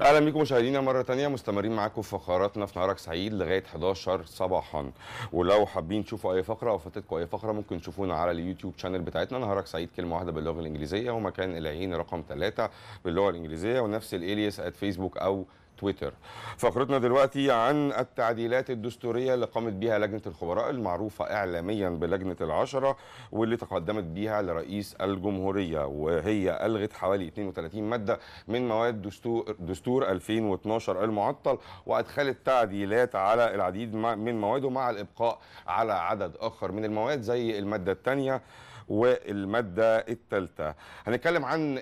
اهلا بيكم مشاهدينا مره ثانيه مستمرين معاكم في فقراتنا في نهارك سعيد لغايه 11 صباحا ولو حابين تشوفوا اي فقره او فاتتكم اي فقره ممكن تشوفونا على اليوتيوب شانل بتاعتنا نهارك سعيد كلمه واحده باللغه الانجليزيه ومكان العين رقم 3 باللغه الانجليزيه ونفس الاليس ات فيسبوك او تويتر فقرتنا دلوقتي عن التعديلات الدستورية اللي قامت بها لجنة الخبراء المعروفة إعلاميا بلجنة العشرة واللي تقدمت بها لرئيس الجمهورية وهي ألغت حوالي 32 مادة من مواد دستور, دستور 2012 المعطل وأدخلت تعديلات على العديد من مواده مع الإبقاء على عدد آخر من المواد زي المادة الثانية والماده الثالثه هنتكلم عن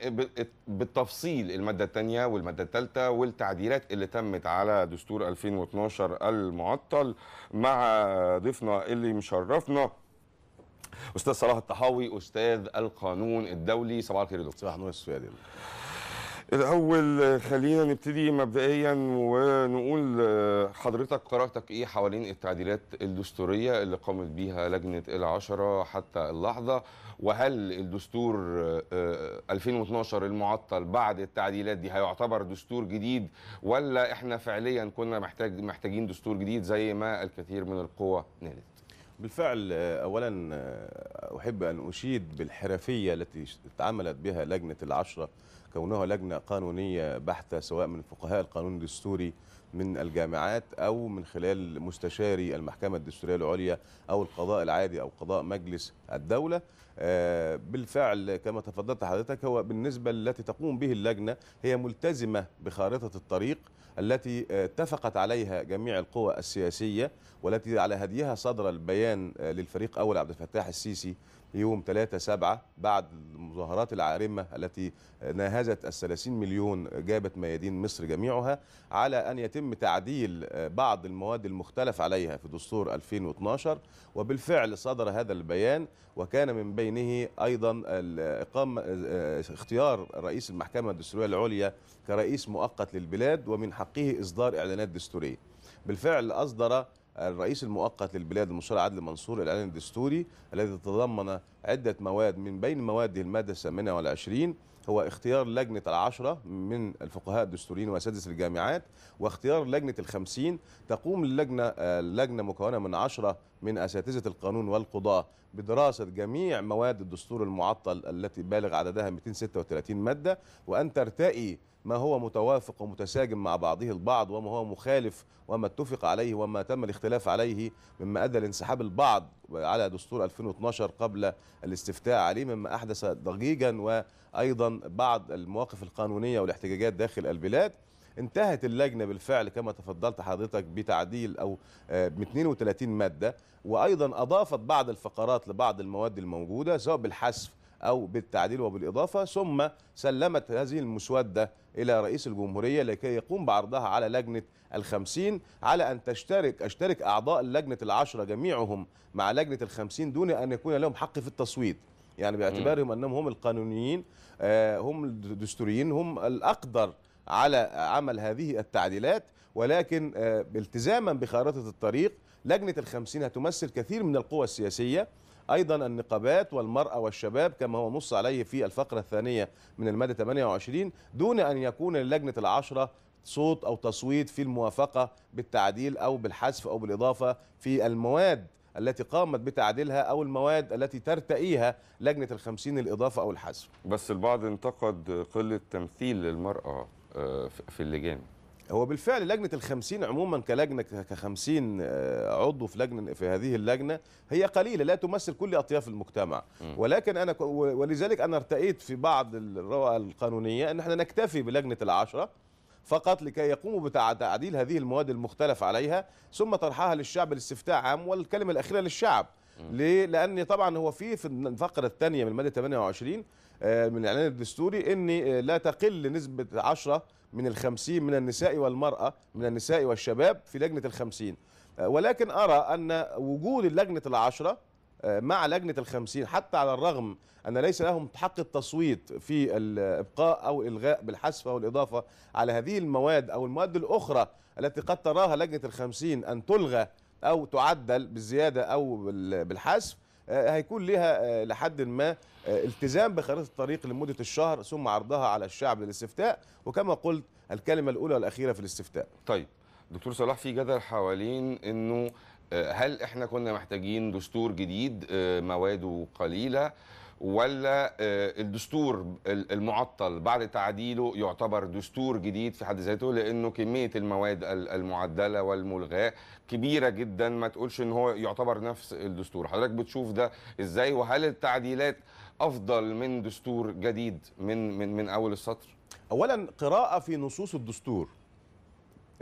بالتفصيل الماده الثانيه والماده الثالثه والتعديلات اللي تمت على دستور 2012 المعطل مع ضيفنا اللي مشرفنا استاذ صلاح الطحاوي استاذ القانون الدولي صباح الخير يا دكتور صباح النور الاول خلينا نبتدي مبدئيا ونقول آه، حضرتك قرارتك ايه حوالين التعديلات الدستوريه اللي قامت بيها لجنه العشره حتى اللحظه وهل الدستور 2012 آه، آه، المعطل بعد التعديلات دي هيعتبر دستور جديد ولا احنا فعليا كنا محتاج محتاجين دستور جديد زي ما الكثير من القوى نالت بالفعل اولا احب ان اشيد بالحرفيه التي تعاملت بها لجنه العشره كونها لجنة قانونية بحتة سواء من فقهاء القانون الدستوري من الجامعات أو من خلال مستشاري المحكمة الدستورية العليا أو القضاء العادي أو قضاء مجلس الدولة آه، بالفعل كما تفضلت حضرتك هو بالنسبة التي تقوم به اللجنة هي ملتزمة بخارطة الطريق التي آه، اتفقت عليها جميع القوى السياسية والتي على هديها صدر البيان آه، للفريق أول عبد الفتاح السيسي يوم 3 7 بعد المظاهرات العارمة التي ناهزت الثلاثين مليون جابت ميادين مصر جميعها على أن يتم تعديل بعض المواد المختلف عليها في دستور 2012 وبالفعل صدر هذا البيان وكان من بينه أيضا إقامة اختيار رئيس المحكمة الدستورية العليا كرئيس مؤقت للبلاد ومن حقه إصدار إعلانات دستورية بالفعل أصدر الرئيس المؤقت للبلاد المصري عادل منصور الإعلان الدستوري الذي تضمن عدة مواد من بين مواده المادة 28 هو اختيار لجنة العشرة من الفقهاء الدستوريين وأساتذة الجامعات واختيار لجنة الخمسين تقوم اللجنة, اللجنة مكونة من عشرة من أساتذة القانون والقضاء بدراسة جميع مواد الدستور المعطل التي بالغ عددها 236 مادة وأن ترتئي ما هو متوافق ومتساجم مع بعضه البعض وما هو مخالف وما اتفق عليه وما تم الاختلاف عليه مما أدى لانسحاب البعض على دستور 2012 قبل الاستفتاء عليه مما أحدث ضجيجا وأيضا بعض المواقف القانونية والاحتجاجات داخل البلاد انتهت اللجنة بالفعل كما تفضلت حضرتك بتعديل أو آه، ب 32 مادة وأيضا أضافت بعض الفقرات لبعض المواد الموجودة سواء بالحذف أو بالتعديل وبالإضافة ثم سلمت هذه المسودة إلى رئيس الجمهورية لكي يقوم بعرضها على لجنة الخمسين على أن تشترك أشترك أعضاء لجنة العشرة جميعهم مع لجنة الخمسين دون أن يكون لهم حق في التصويت يعني باعتبارهم أنهم هم القانونيين آه، هم الدستوريين هم الأقدر على عمل هذه التعديلات ولكن آه، التزاما بخارطة الطريق لجنة الخمسين هتمثل كثير من القوى السياسية أيضا النقابات والمرأة والشباب كما هو نص عليه في الفقرة الثانية من المادة 28 دون أن يكون للجنة العشرة صوت أو تصويت في الموافقة بالتعديل أو بالحذف أو بالإضافة في المواد التي قامت بتعديلها أو المواد التي ترتئيها لجنة الخمسين الإضافة أو الحذف بس البعض انتقد قلة تمثيل للمرأة آه، في اللجان هو بالفعل لجنة الخمسين عموما كلجنة كخمسين آه، عضو في لجنة في هذه اللجنة هي قليلة لا تمثل كل أطياف المجتمع ولكن أنا ولذلك أنا ارتأيت في بعض الروائع القانونية أن احنا نكتفي بلجنة العشرة فقط لكي يقوموا بتعديل هذه المواد المختلف عليها ثم طرحها للشعب لاستفتاء عام والكلمة الأخيرة للشعب ليه؟ لأن طبعا هو في في الفقرة الثانية من المادة 28 آه، من الإعلان الدستوري أن آه، لا تقل نسبة 10 من الخمسين من النساء والمرأة من النساء والشباب في لجنة الخمسين آه، ولكن أرى أن وجود اللجنة العشرة آه، مع لجنة الخمسين حتى على الرغم أن ليس لهم حق التصويت في الإبقاء أو الإلغاء بالحذف أو الإضافة على هذه المواد أو المواد الأخرى التي قد تراها لجنة الخمسين أن تلغى أو تعدل بالزيادة أو بالحذف آه، هيكون لها آه، لحد ما آه، التزام بخريطه الطريق لمده الشهر ثم عرضها على الشعب للاستفتاء وكما قلت الكلمه الاولى والاخيره في الاستفتاء. طيب دكتور صلاح في جدل حوالين انه هل احنا كنا محتاجين دستور جديد مواده قليله ولا آه، الدستور المعطل بعد تعديله يعتبر دستور جديد في حد ذاته لانه كميه المواد المعدله والملغاه كبيره جدا ما تقولش ان هو يعتبر نفس الدستور حضرتك بتشوف ده ازاي وهل التعديلات افضل من دستور جديد من من من اول السطر اولا قراءه في نصوص الدستور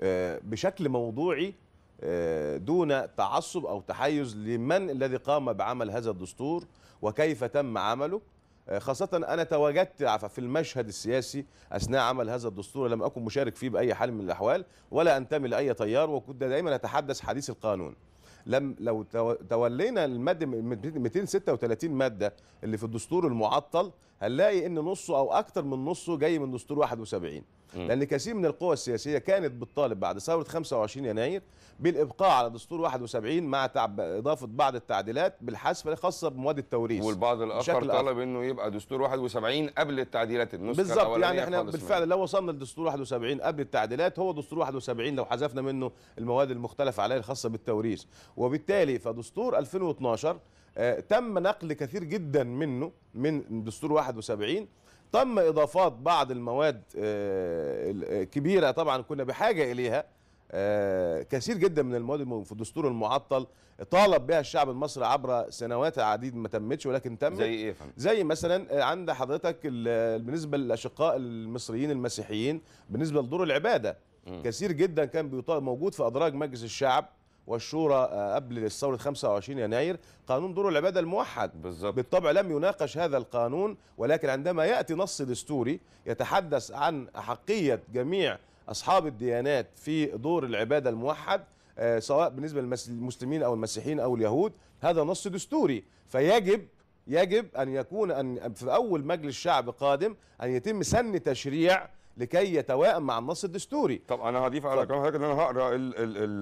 آه، بشكل موضوعي آه، دون تعصب او تحيز لمن الذي قام بعمل هذا الدستور وكيف تم عمله آه، خاصة أنا تواجدت في المشهد السياسي أثناء عمل هذا الدستور لم أكن مشارك فيه بأي حال من الأحوال ولا أنتمي لأي تيار وكنت دائما أتحدث حديث القانون لم لو تولينا الماده 236 ماده اللي في الدستور المعطل هنلاقي ان نصه او اكتر من نصه جاي من دستور 71 لان كثير من القوى السياسيه كانت بتطالب بعد ثوره 25 يناير بالابقاء على دستور 71 مع تعب اضافه بعض التعديلات بالحذف الخاصه بمواد التوريث والبعض الاخر طلب انه يبقى دستور 71 قبل التعديلات النسخه بالظبط يعني احنا بالفعل لو وصلنا لدستور 71 قبل التعديلات هو دستور 71 لو حذفنا منه المواد المختلفه عليه الخاصه بالتوريث وبالتالي فدستور 2012 آه، تم نقل كثير جدا منه من دستور 71 تم اضافات بعض المواد آه، آه، كبيره طبعا كنا بحاجه اليها كثير جدا من المواد في الدستور المعطل طالب بها الشعب المصري عبر سنوات عديد ما تمتش ولكن تمت زي ايه زي مثلا عند حضرتك بالنسبه للاشقاء المصريين المسيحيين بالنسبه لدور العباده كثير جدا كان موجود في ادراج مجلس الشعب والشورى آه، قبل الثورة 25 يناير قانون دور العباده الموحد بالزبط. بالطبع لم يناقش هذا القانون ولكن عندما ياتي نص دستوري يتحدث عن احقيه جميع اصحاب الديانات في دور العباده الموحد آه، سواء بالنسبه للمسلمين او المسيحيين او اليهود هذا نص دستوري فيجب يجب ان يكون ان في اول مجلس شعب قادم ان يتم سن تشريع لكي يتوائم مع النص الدستوري طب انا هضيف على كلام حضرتك ان انا هقرا الـ الـ الـ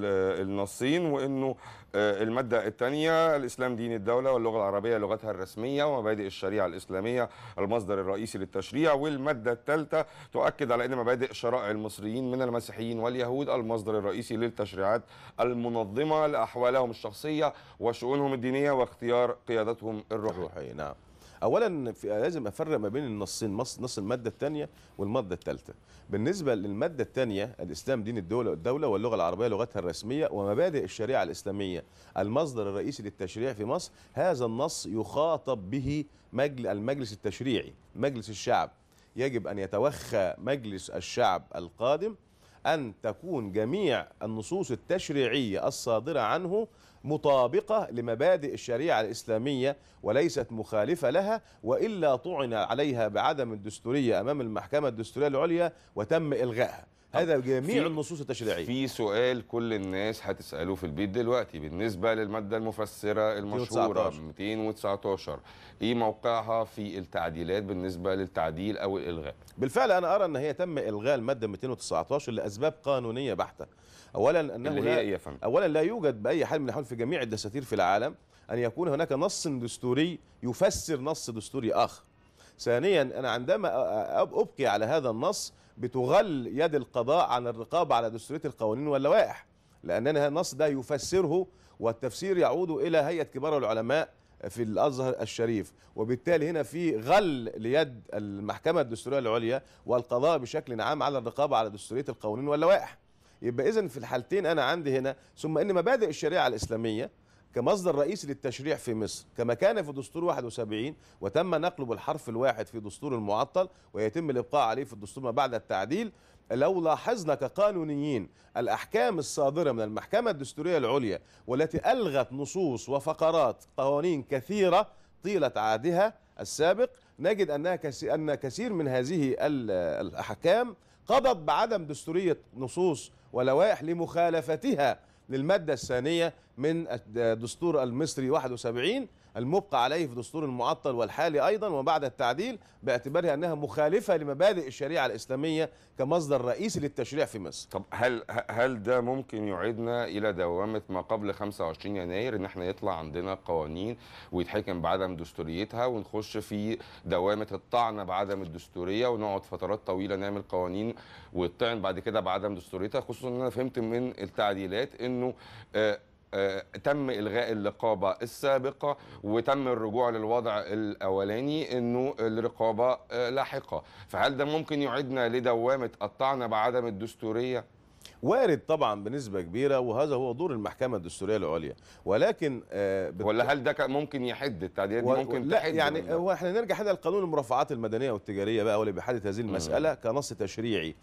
النصين وانه آه، الماده الثانيه الاسلام دين الدوله واللغه العربيه لغتها الرسميه ومبادئ الشريعه الاسلاميه المصدر الرئيسي للتشريع والماده الثالثه تؤكد على ان مبادئ شرائع المصريين من المسيحيين واليهود المصدر الرئيسي للتشريعات المنظمه لاحوالهم الشخصيه وشؤونهم الدينيه واختيار قيادتهم الروحيه نعم اولا لازم افرق ما بين النصين نص الماده الثانيه والماده الثالثه بالنسبه للماده الثانيه الاسلام دين الدوله والدوله واللغه العربيه لغتها الرسميه ومبادئ الشريعه الاسلاميه المصدر الرئيسي للتشريع في مصر هذا النص يخاطب به المجلس التشريعي مجلس الشعب يجب ان يتوخى مجلس الشعب القادم أن تكون جميع النصوص التشريعية الصادرة عنه مطابقة لمبادئ الشريعة الإسلامية وليست مخالفة لها وإلا طعن عليها بعدم الدستورية أمام المحكمة الدستورية العليا وتم إلغائها هذا جميع النصوص التشريعيه في سؤال كل الناس هتساله في البيت دلوقتي بالنسبه للماده المفسره المشهوره 219 ايه موقعها في التعديلات بالنسبه للتعديل او الالغاء بالفعل انا ارى ان هي تم الغاء الماده 219 لاسباب قانونيه بحته اولا انه اللي هي لا إيه اولا لا يوجد باي حال من الاحوال في جميع الدساتير في العالم ان يكون هناك نص دستوري يفسر نص دستوري اخر ثانيا انا عندما ابقي على هذا النص بتغل يد القضاء عن الرقابة على دستورية القوانين واللوائح لأننا النص ده يفسره والتفسير يعود إلى هيئة كبار العلماء في الازهر الشريف وبالتالي هنا في غل ليد المحكمه الدستوريه العليا والقضاء بشكل عام على الرقابه على دستوريه القوانين واللوائح يبقى اذا في الحالتين انا عندي هنا ثم ان مبادئ الشريعه الاسلاميه كمصدر رئيسي للتشريع في مصر كما كان في دستور 71 وتم نقله بالحرف الواحد في دستور المعطل ويتم الإبقاء عليه في الدستور ما بعد التعديل لو لاحظنا كقانونيين الأحكام الصادرة من المحكمة الدستورية العليا والتي ألغت نصوص وفقرات قوانين كثيرة طيلة عهدها السابق نجد أنها أن كثير من هذه الأحكام قضت بعدم دستورية نصوص ولوائح لمخالفتها للمادة الثانية من الدستور المصري 71 المبقى عليه في دستور المعطل والحالي أيضا وبعد التعديل باعتبارها أنها مخالفة لمبادئ الشريعة الإسلامية كمصدر رئيسي للتشريع في مصر طب هل, هل ده ممكن يعيدنا إلى دوامة ما قبل 25 يناير أن احنا يطلع عندنا قوانين ويتحكم بعدم دستوريتها ونخش في دوامة الطعنة بعدم الدستورية ونقعد فترات طويلة نعمل قوانين ويطعن بعد كده بعدم دستوريتها خصوصا أن أنا فهمت من التعديلات أنه آه آه، تم الغاء الرقابه السابقه وتم الرجوع للوضع الاولاني انه الرقابه آه، لاحقه فهل ده ممكن يعيدنا لدوامه الطعن بعدم الدستوريه وارد طبعا بنسبه كبيره وهذا هو دور المحكمه الدستوريه العليا ولكن آه، بت... ولا هل ده كان ممكن يحد التعديلات دي ممكن و... لا تحد يعني هو احنا نرجع هنا لقانون المرافعات المدنيه والتجاريه بقى واللي بيحدد هذه المساله كنص تشريعي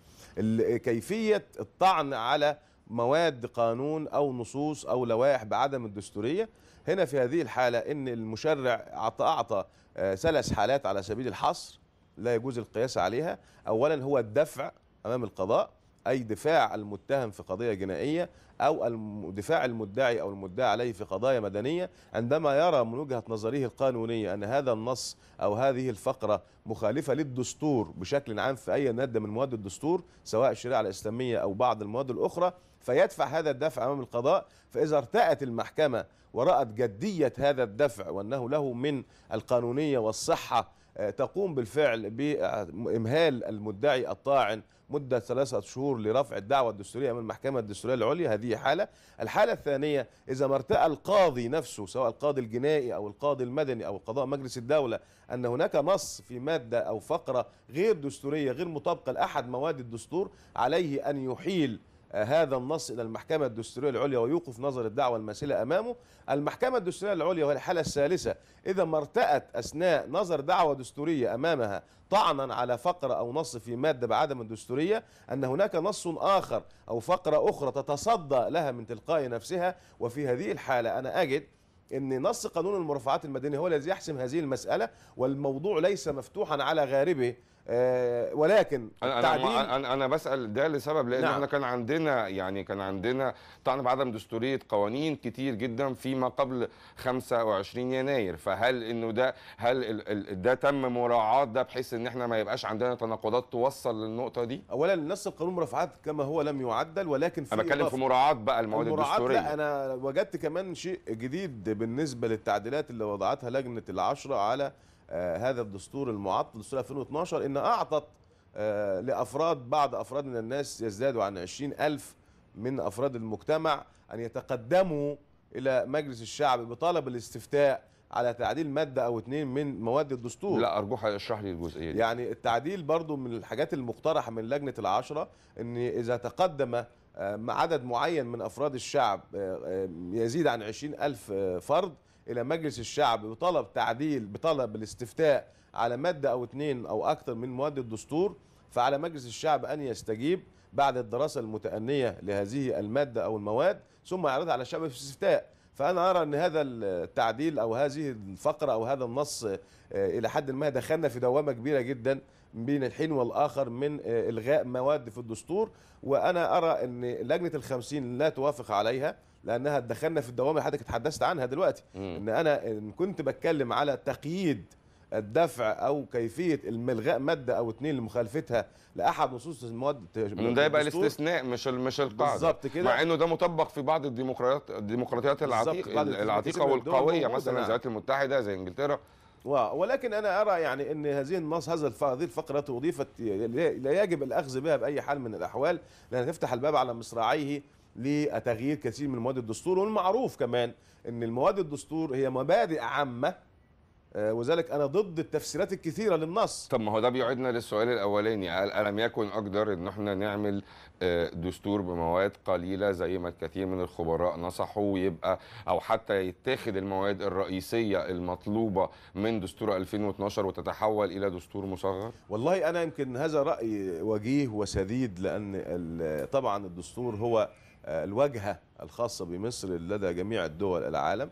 كيفيه الطعن على مواد قانون أو نصوص أو لوائح بعدم الدستورية هنا في هذه الحالة أن المشرع أعطى, أعطى ثلاث آه، حالات على سبيل الحصر لا يجوز القياس عليها أولا هو الدفع أمام القضاء أي دفاع المتهم في قضية جنائية أو دفاع المدعي أو المدعى عليه في قضايا مدنية عندما يرى من وجهة نظره القانونية أن هذا النص أو هذه الفقرة مخالفة للدستور بشكل عام في أي مادة من مواد الدستور سواء الشريعة الإسلامية أو بعض المواد الأخرى فيدفع هذا الدفع امام القضاء فاذا ارتأت المحكمه ورأت جديه هذا الدفع وانه له من القانونيه والصحه آه، تقوم بالفعل بامهال المدعي الطاعن مده ثلاثه شهور لرفع الدعوه الدستوريه امام المحكمه الدستوريه العليا هذه حاله، الحاله الثانيه اذا ما ارتأى القاضي نفسه سواء القاضي الجنائي او القاضي المدني او قضاء مجلس الدوله ان هناك نص في ماده او فقره غير دستوريه غير مطابقه لاحد مواد الدستور عليه ان يحيل آه، هذا النص إلى المحكمة الدستورية العليا ويوقف نظر الدعوة الماثلة أمامه المحكمة الدستورية العليا وهي الحالة الثالثة إذا ما ارتأت أثناء نظر دعوة دستورية أمامها طعنا على فقرة أو نص في مادة بعدم الدستورية أن هناك نص آخر أو فقرة أخرى تتصدى لها من تلقاء نفسها وفي هذه الحالة أنا أجد ان نص قانون المرافعات المدنيه هو الذي يحسم هذه المساله والموضوع ليس مفتوحا على غاربه آه، ولكن انا التعديل انا انا بسال ده لسبب لان نعم. احنا كان عندنا يعني كان عندنا طعن بعدم دستوريه قوانين كتير جدا فيما قبل 25 يناير فهل انه ده هل ده تم مراعاه ده بحيث ان احنا ما يبقاش عندنا تناقضات توصل للنقطه دي اولا نص القانون رفعات كما هو لم يعدل ولكن في انا بتكلم في مراعاه بقى المواد الدستوريه لا انا وجدت كمان شيء جديد بالنسبه للتعديلات اللي وضعتها لجنه العشره على آه، هذا الدستور المعطل دستور 2012 ان اعطت آه، لافراد بعض افراد من الناس يزدادوا عن 20000 من افراد المجتمع ان يتقدموا الى مجلس الشعب بطلب الاستفتاء على تعديل ماده او اتنين من مواد الدستور لا ارجوك اشرح لي الجزئيه دي. يعني التعديل برضو من الحاجات المقترحه من لجنه العشره ان اذا تقدم آه، عدد معين من افراد الشعب يزيد عن 20000 فرد الى مجلس الشعب وطلب تعديل بطلب الاستفتاء على ماده او اثنين او اكثر من مواد الدستور فعلى مجلس الشعب ان يستجيب بعد الدراسه المتانيه لهذه الماده او المواد ثم يعرضها على الشعب في الاستفتاء فانا ارى ان هذا التعديل او هذه الفقره او هذا النص آه، الى حد ما دخلنا في دوامه كبيره جدا بين الحين والآخر من آه، إلغاء مواد في الدستور وأنا أرى أن لجنة الخمسين لا توافق عليها لأنها دخلنا في الدوامة اللي حضرتك اتحدثت عنها دلوقتي أن أنا إن كنت بتكلم على تقييد الدفع او كيفيه الغاء ماده او اتنين لمخالفتها لاحد نصوص المواد ده يبقى الاستثناء مش مش القاعده بالظبط كده مع انه ده مطبق في بعض الديمقراطيات الديمقراطيات العتيقه العتيقه والقويه مثلا زي الولايات المتحده زي انجلترا ولكن انا ارى يعني ان هذه النص هذا هذه الفقره اضيفت لا يجب الاخذ بها باي حال من الاحوال لانها تفتح الباب على مصراعيه لتغيير كثير من مواد الدستور والمعروف كمان ان المواد الدستور هي مبادئ عامه آه، وذلك انا ضد التفسيرات الكثيره للنص طب ما هو ده بيعيدنا للسؤال الاولاني الم يكن اقدر ان احنا نعمل آه، دستور بمواد قليله زي ما الكثير من الخبراء نصحوا ويبقى او حتى يتاخد المواد الرئيسيه المطلوبه من دستور 2012 وتتحول الى دستور مصغر والله انا يمكن هذا راي وجيه وسديد لان طبعا الدستور هو آه، الواجهه الخاصه بمصر لدى جميع الدول العالم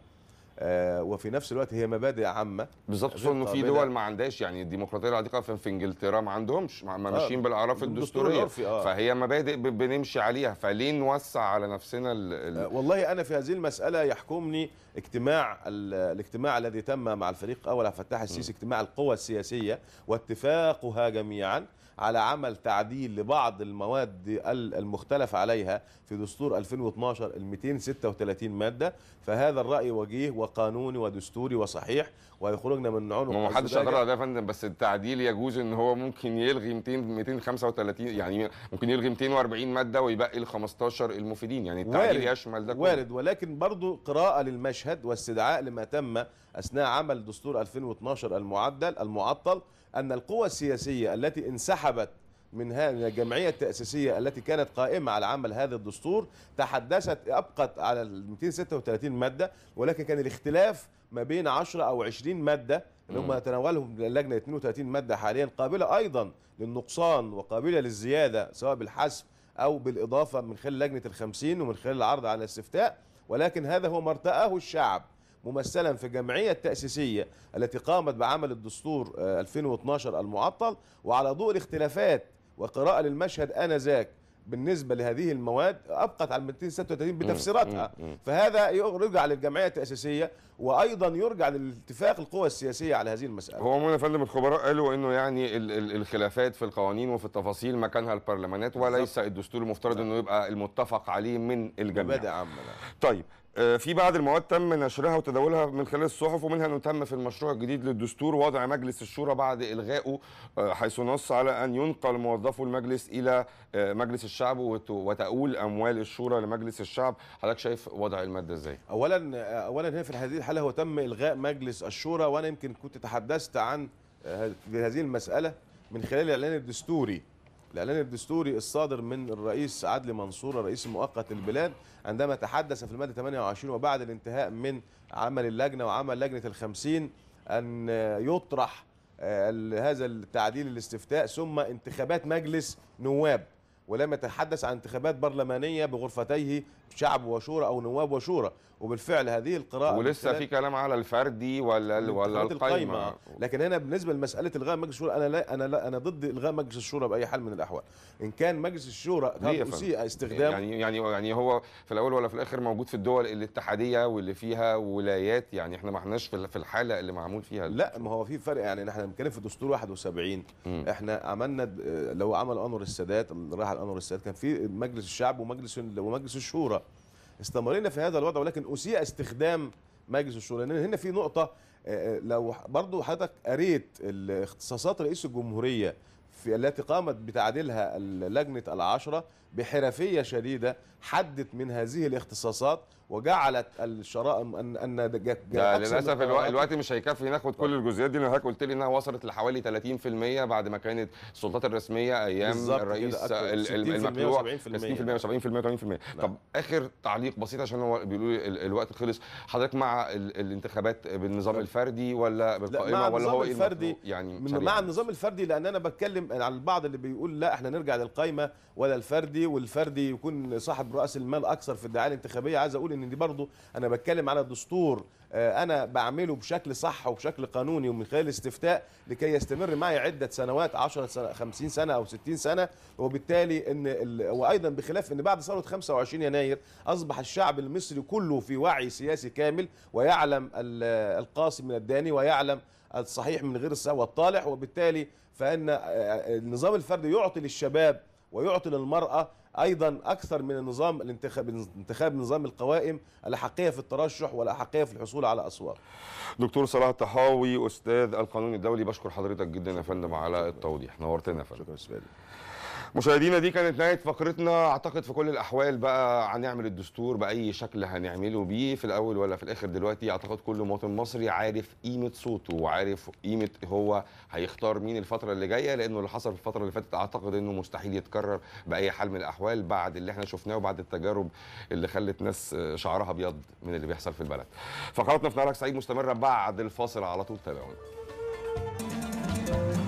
آه، وفي نفس الوقت هي مبادئ عامه بالظبط خصوصا انه في دول ما عندهاش يعني الديمقراطيه العتيقه في انجلترا ما عندهمش ما آه، ماشيين آه بالاعراف الدستوريه آه. فهي مبادئ بنمشي عليها فليه نوسع على نفسنا الـ الـ آه والله انا في هذه المساله يحكمني اجتماع الاجتماع الذي تم مع الفريق اول عبد الفتاح السيسي اجتماع القوى السياسيه واتفاقها جميعا على عمل تعديل لبعض المواد المختلف عليها في دستور 2012 ال 236 ماده فهذا الراي وجيه وقانوني ودستوري وصحيح ويخرجنا من عنق ما حدش اقرا ده يا فندم بس التعديل يجوز ان هو ممكن يلغي 200 235 يعني ممكن يلغي 240 ماده ويبقي ال 15 المفيدين يعني التعديل يشمل ده كله وارد ولكن برضه قراءه للمشهد واستدعاء لما تم اثناء عمل دستور 2012 المعدل المعطل أن القوى السياسية التي انسحبت من هذه الجمعية التأسيسية التي كانت قائمة على عمل هذا الدستور تحدثت أبقت على 236 مادة ولكن كان الاختلاف ما بين 10 أو 20 مادة اللي هم تناولهم اللجنة 32 مادة حاليا قابلة أيضا للنقصان وقابلة للزيادة سواء بالحسب أو بالإضافة من خلال لجنة الخمسين ومن خلال العرض على الاستفتاء ولكن هذا هو ما ارتآه الشعب ممثلا في الجمعيه التاسيسيه التي قامت بعمل الدستور 2012 آه، المعطل وعلى ضوء الاختلافات وقراءه للمشهد انذاك بالنسبة لهذه المواد أبقت على 236 بتفسيراتها فهذا يرجع للجمعية التأسيسية وأيضا يرجع لاتفاق القوى السياسية على هذه المسألة هو عموما يا فندم الخبراء قالوا أنه يعني ال ال الخلافات في القوانين وفي التفاصيل مكانها البرلمانات وليس الدستور المفترض أنه يبقى المتفق عليه من الجميع طيب آه، في بعض المواد تم نشرها وتداولها من خلال الصحف ومنها انه تم في المشروع الجديد للدستور وضع مجلس الشورى بعد الغائه آه، حيث نص على ان ينقل موظفو المجلس الى آه، مجلس الشعب وتؤول اموال الشورى لمجلس الشعب حضرتك شايف وضع الماده ازاي اولا اولا هنا في هذه الحاله هو تم الغاء مجلس الشورى وانا يمكن كنت تحدثت عن هذه المساله من خلال الاعلان الدستوري الإعلان الدستوري الصادر من الرئيس عدلي منصور الرئيس المؤقت للبلاد عندما تحدث في المادة 28 وبعد الانتهاء من عمل اللجنة وعمل لجنة الخمسين أن يطرح آه، هذا التعديل الاستفتاء ثم انتخابات مجلس نواب ولم يتحدث عن انتخابات برلمانية بغرفتيه شعب وشورى او نواب وشورى وبالفعل هذه القراءه ولسه في كلام على الفردي ولا ولا القايمه القايمه لكن هنا بالنسبه لمساله الغاء مجلس الشورى انا لا انا لا انا ضد الغاء مجلس الشورى باي حال من الاحوال ان كان مجلس الشورى قد اسيء استخدامه يعني يعني يعني هو في الاول ولا في الاخر موجود في الدول الاتحاديه واللي فيها ولايات يعني احنا ما احناش في الحاله اللي معمول فيها لا ما هو في فرق يعني احنا بنتكلم في دستور 71 م. احنا عملنا لو عمل انور السادات راح انور السادات كان في مجلس الشعب ومجلس ومجلس الشورى استمرينا في هذا الوضع ولكن اسيء استخدام مجلس الشورى لان هنا في نقطه آه، آه، لو برضو حضرتك قريت اختصاصات رئيس الجمهوريه في التي قامت بتعديلها لجنه العشره بحرفيه شديده حدت من هذه الاختصاصات وجعلت الشرائم ان ان ده للاسف الوقت مش هيكفي ناخد كل الجزئيات دي لانك قلت لي انها وصلت لحوالي 30% بعد ما كانت السلطات الرسميه ايام الرئيس المخلوع 60% و70% و80% طب اخر تعليق بسيط عشان هو بيقولوا لي الوقت خلص حضرتك مع الانتخابات بالنظام طيب. الفردي ولا بالقائمه ولا هو إيه الفردي يعني من مع النظام الفردي لان انا بتكلم على البعض اللي بيقول لا احنا نرجع للقائمه ولا الفردي والفردي يكون صاحب راس المال اكثر في الدعايه الانتخابيه عايز اقول ان دي برضو انا بتكلم على دستور آه، انا بعمله بشكل صح وبشكل قانوني ومن خلال استفتاء لكي يستمر معي عده سنوات 10 سنة 50 سنه او 60 سنه وبالتالي ان ال... وايضا بخلاف ان بعد ثوره 25 يناير اصبح الشعب المصري كله في وعي سياسي كامل ويعلم القاسي من الداني ويعلم الصحيح من غير والطالح وبالتالي فان آه، آه، النظام الفردي يعطي للشباب ويعطي للمراه ايضا اكثر من النظام الانتخاب انتخاب نظام القوائم الاحقيه في الترشح والاحقيه في الحصول على اصوات. دكتور صلاح الطحاوي استاذ القانون الدولي بشكر حضرتك جدا يا فندم على التوضيح نورتنا يا فندم. شكرا استاذ مشاهدينا دي كانت نهايه فقرتنا اعتقد في كل الاحوال بقى هنعمل الدستور باي شكل هنعمله بيه في الاول ولا في الاخر دلوقتي اعتقد كل مواطن مصري عارف قيمه صوته وعارف قيمه هو هيختار مين الفتره اللي جايه لانه اللي حصل في الفتره اللي فاتت اعتقد انه مستحيل يتكرر باي حال من الاحوال بعد اللي احنا شفناه وبعد التجارب اللي خلت ناس شعرها ابيض من اللي بيحصل في البلد فقراتنا في نهارك سعيد مستمره بعد الفاصل على طول تابعونا